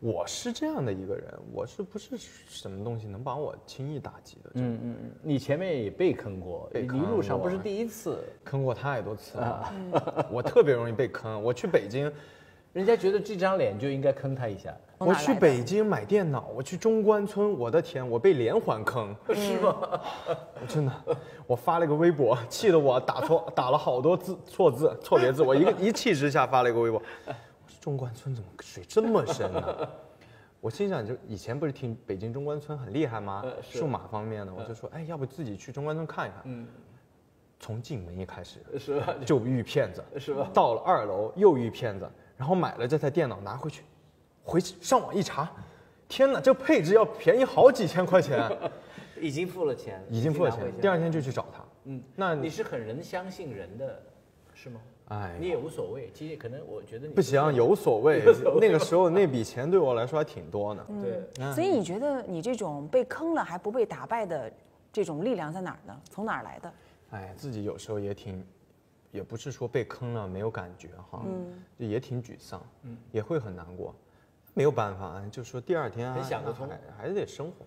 我是这样的一个人，我是不是什么东西能把我轻易打击的？嗯嗯你前面也被坑过，一路上不是第一次坑过太多次了。我特别容易被坑。我去北京，人家觉得这张脸就应该坑他一下。我去北京买电脑，我去中关村，我的天，我被连环坑，是吗？真的，我发了个微博，气得我打错打了好多字，错字、错别字，我一个一气之下发了一个微博。中关村怎么水这么深呢？我心想，就以前不是听北京中关村很厉害吗？数码方面的，我就说，哎，要不自己去中关村看一看。嗯。从进门一开始，是吧？就遇骗子，是吧？到了二楼又遇骗子，然后买了这台电脑拿回去，回去上网一查，天哪，这配置要便宜好几千块钱。已经付了钱，已经付了钱。第二天就去找他。嗯，那你是很能相信人的。是吗？哎，你也无所谓，其实可能我觉得你不行，有所谓。那个时候那笔钱对我来说还挺多呢。对，所以你觉得你这种被坑了还不被打败的这种力量在哪儿呢？从哪儿来的？哎，自己有时候也挺，也不是说被坑了没有感觉哈，嗯，也挺沮丧，嗯，也会很难过，没有办法，就说第二天，想得通，还是得生活。